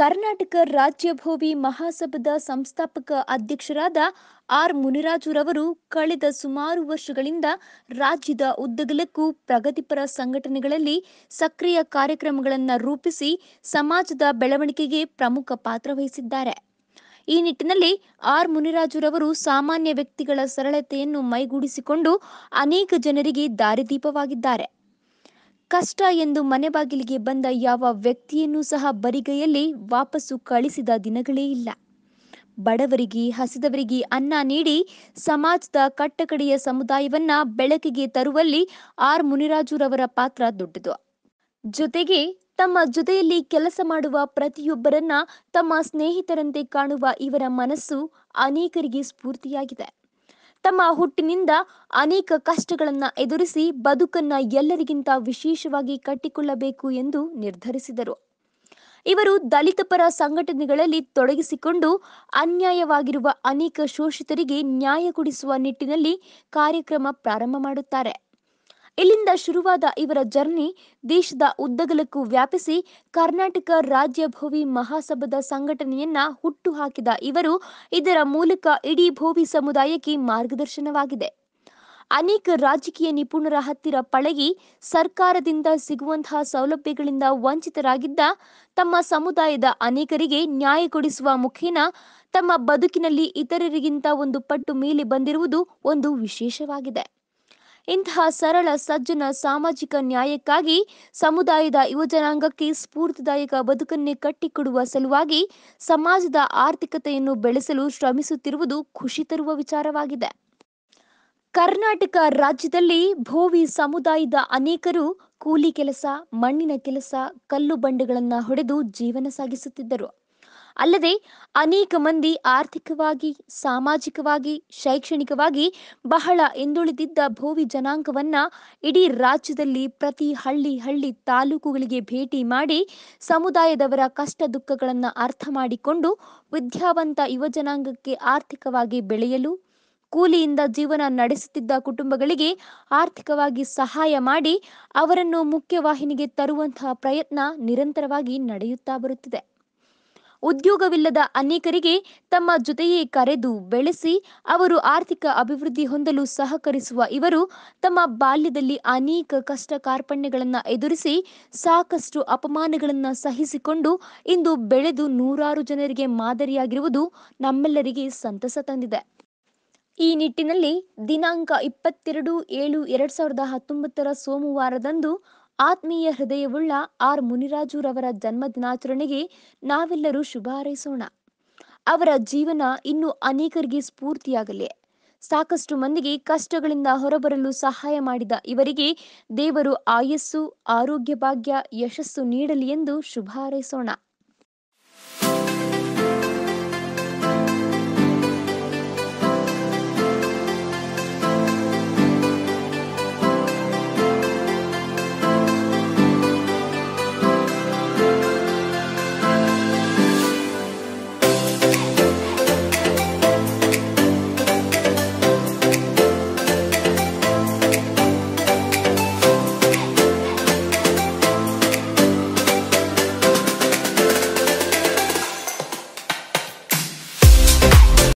ಕರ್ನಾಟಕ ರಾಜ್ಯಭೋವಿ ಮಹಾಸಭಾದ ಸಂಸ್ಥಾಪಕ ಅಧ್ಯಕ್ಷರಾದ ಆರ್ ಮುನಿರಾಜುರವರು ಕಳೆದ ಸುಮಾರು ವರ್ಷಗಳಿಂದ ರಾಜ್ಯದ ಉದ್ದಗಲಕ್ಕೂ ಪ್ರಗತಿಪರ ಸಂಘಟನೆಗಳಲ್ಲಿ ಸಕ್ರಿಯ ಕಾರ್ಯಕ್ರಮಗಳನ್ನು ರೂಪಿಸಿ ಸಮಾಜದ ಬೆಳವಣಿಗೆಗೆ ಪ್ರಮುಖ ಪಾತ್ರ ವಹಿಸಿದ್ದಾರೆ ಈ ನಿಟ್ಟಿನಲ್ಲಿ ಆರ್ ಮುನಿರಾಜುರವರು ಸಾಮಾನ್ಯ ವ್ಯಕ್ತಿಗಳ ಸರಳತೆಯನ್ನು ಮೈಗೂಡಿಸಿಕೊಂಡು ಅನೇಕ ಜನರಿಗೆ ದಾರಿದೀಪವಾಗಿದ್ದಾರೆ ಕಷ್ಟ ಎಂದು ಮನೆ ಬಾಗಿಲಿಗೆ ಬಂದ ಯಾವ ವ್ಯಕ್ತಿಯನ್ನೂ ಸಹ ಬರಿಗೈಯಲ್ಲಿ ವಾಪಸ್ಸು ಕಳಿಸಿದ ದಿನಗಳೇ ಇಲ್ಲ ಬಡವರಿಗೆ ಹಸಿದವರಿಗೆ ಅನ್ನ ನೀಡಿ ಸಮಾಜದ ಕಟ್ಟಕಡೆಯ ಸಮುದಾಯವನ್ನ ಬೆಳಕಿಗೆ ತರುವಲ್ಲಿ ಆರ್ ಮುನಿರಾಜುರವರ ಪಾತ್ರ ದೊಡ್ಡದು ಜೊತೆಗೆ ತಮ್ಮ ಜೊತೆಯಲ್ಲಿ ಕೆಲಸ ಮಾಡುವ ಪ್ರತಿಯೊಬ್ಬರನ್ನ ತಮ್ಮ ಸ್ನೇಹಿತರಂತೆ ಕಾಣುವ ಇವರ ಮನಸ್ಸು ಅನೇಕರಿಗೆ ಸ್ಫೂರ್ತಿಯಾಗಿದೆ ತಮ್ಮ ಹುಟ್ಟಿನಿಂದ ಅನೇಕ ಕಷ್ಟಗಳನ್ನು ಎದುರಿಸಿ ಬದುಕನ್ನ ಎಲ್ಲರಿಗಿಂತ ವಿಶೇಷವಾಗಿ ಕಟ್ಟಿಕೊಳ್ಳಬೇಕು ಎಂದು ನಿರ್ಧರಿಸಿದರು ಇವರು ದಲಿತ ಪರ ಸಂಘಟನೆಗಳಲ್ಲಿ ತೊಡಗಿಸಿಕೊಂಡು ಅನ್ಯಾಯವಾಗಿರುವ ಅನೇಕ ಶೋಷಿತರಿಗೆ ನ್ಯಾಯ ಕೊಡಿಸುವ ನಿಟ್ಟಿನಲ್ಲಿ ಕಾರ್ಯಕ್ರಮ ಪ್ರಾರಂಭ ಮಾಡುತ್ತಾರೆ ಇಲ್ಲಿಂದ ಶುರುವಾದ ಇವರ ಜರ್ನಿ ದೇಶದ ಉದ್ದಗಲಕ್ಕೂ ವ್ಯಾಪಿಸಿ ಕರ್ನಾಟಕ ರಾಜ್ಯ ಭೋವಿ ಮಹಾಸಭದ ಸಂಘಟನೆಯನ್ನ ಹುಟ್ಟು ಹಾಕಿದ ಇವರು ಇದರ ಮೂಲಕ ಇಡೀ ಭೋವಿ ಸಮುದಾಯಕ್ಕೆ ಮಾರ್ಗದರ್ಶನವಾಗಿದೆ ಅನೇಕ ರಾಜಕೀಯ ನಿಪುಣರ ಹತ್ತಿರ ಪಳಗಿ ಸರ್ಕಾರದಿಂದ ಸಿಗುವಂತಹ ಸೌಲಭ್ಯಗಳಿಂದ ವಂಚಿತರಾಗಿದ್ದ ತಮ್ಮ ಸಮುದಾಯದ ಅನೇಕರಿಗೆ ನ್ಯಾಯ ಕೊಡಿಸುವ ಮುಖೇನ ತಮ್ಮ ಬದುಕಿನಲ್ಲಿ ಇತರರಿಗಿಂತ ಒಂದು ಪಟ್ಟು ಮೇಲೆ ಬಂದಿರುವುದು ಒಂದು ವಿಶೇಷವಾಗಿದೆ ಇಂತಹ ಸರಳ ಸಜ್ಜನ ಸಾಮಾಜಿಕ ನ್ಯಾಯಕ್ಕಾಗಿ ಸಮುದಾಯದ ಯುವಜನಾಂಗಕ್ಕೆ ಸ್ಫೂರ್ತಿದಾಯಕ ಬದುಕನ್ನೇ ಕಟ್ಟಿಕೊಡುವ ಸಲುವಾಗಿ ಸಮಾಜದ ಆರ್ಥಿಕತೆಯನ್ನು ಬೆಳೆಸಲು ಶ್ರಮಿಸುತ್ತಿರುವುದು ಖುಷಿ ತರುವ ವಿಚಾರವಾಗಿದೆ ಕರ್ನಾಟಕ ರಾಜ್ಯದಲ್ಲಿ ಭೋವಿ ಸಮುದಾಯದ ಅನೇಕರು ಕೂಲಿ ಕೆಲಸ ಮಣ್ಣಿನ ಕೆಲಸ ಕಲ್ಲು ಬಂಡೆಗಳನ್ನು ಹೊಡೆದು ಜೀವನ ಸಾಗಿಸುತ್ತಿದ್ದರು ಅಲ್ಲದೆ ಅನೇಕ ಮಂದಿ ಆರ್ಥಿಕವಾಗಿ ಸಾಮಾಜಿಕವಾಗಿ ಶೈಕ್ಷಣಿಕವಾಗಿ ಬಹಳ ಹಿಂದುಳಿದಿದ್ದ ಭೋವಿ ಜನಾಂಗವನ್ನ ಇಡೀ ರಾಜ್ಯದಲ್ಲಿ ಪ್ರತಿ ಹಳ್ಳಿ ಹಳ್ಳಿ ತಾಲೂಕುಗಳಿಗೆ ಭೇಟಿ ಮಾಡಿ ಸಮುದಾಯದವರ ಕಷ್ಟ ದುಃಖಗಳನ್ನು ಅರ್ಥ ಮಾಡಿಕೊಂಡು ವಿದ್ಯಾವಂತ ಯುವಜನಾಂಗಕ್ಕೆ ಆರ್ಥಿಕವಾಗಿ ಬೆಳೆಯಲು ಕೂಲಿಯಿಂದ ಜೀವನ ನಡೆಸುತ್ತಿದ್ದ ಕುಟುಂಬಗಳಿಗೆ ಆರ್ಥಿಕವಾಗಿ ಸಹಾಯ ಮಾಡಿ ಅವರನ್ನು ಮುಖ್ಯವಾಹಿನಿಗೆ ತರುವಂತಹ ಪ್ರಯತ್ನ ನಿರಂತರವಾಗಿ ನಡೆಯುತ್ತಾ ಬರುತ್ತಿದೆ ಉದ್ಯೋಗವಿಲ್ಲದ ಅನೇಕರಿಗೆ ತಮ್ಮ ಜೊತೆಯೇ ಕರೆದು ಬೆಳೆಸಿ ಅವರು ಆರ್ಥಿಕ ಅಭಿವೃದ್ಧಿ ಹೊಂದಲು ಸಹಕರಿಸುವ ಇವರು ತಮ್ಮ ಬಾಲ್ಯದಲ್ಲಿ ಅನೇಕ ಕಷ್ಟ ಕಾರ್ಪಣ್ಯಗಳನ್ನು ಎದುರಿಸಿ ಸಾಕಷ್ಟು ಅಪಮಾನಗಳನ್ನು ಸಹಿಸಿಕೊಂಡು ಇಂದು ಬೆಳೆದು ನೂರಾರು ಜನರಿಗೆ ಮಾದರಿಯಾಗಿರುವುದು ನಮ್ಮೆಲ್ಲರಿಗೆ ಸಂತಸ ತಂದಿದೆ ಈ ನಿಟ್ಟಿನಲ್ಲಿ ದಿನಾಂಕ ಇಪ್ಪತ್ತೆರಡು ಏಳು ಎರಡ್ ಸಾವಿರದ ಹತ್ತೊಂಬತ್ತರ ಸೋಮವಾರದಂದು ಆತ್ಮೀಯ ಹೃದಯವುಳ್ಳ ಆರ್ ಮುನಿರಾಜುರವರ ಜನ್ಮ ದಿನಾಚರಣೆಗೆ ನಾವೆಲ್ಲರೂ ಶುಭ ಹಾರೈಸೋಣ ಅವರ ಜೀವನ ಇನ್ನೂ ಅನೇಕರಿಗೆ ಸ್ಫೂರ್ತಿಯಾಗಲಿ ಸಾಕಷ್ಟು ಮಂದಿಗೆ ಕಷ್ಟಗಳಿಂದ ಹೊರಬರಲು ಸಹಾಯ ಮಾಡಿದ ಇವರಿಗೆ ದೇವರು ಆಯಸ್ಸು ಆರೋಗ್ಯ ಭಾಗ್ಯ ಯಶಸ್ಸು ನೀಡಲಿ ಎಂದು ಶುಭ ಹಾರೈಸೋಣ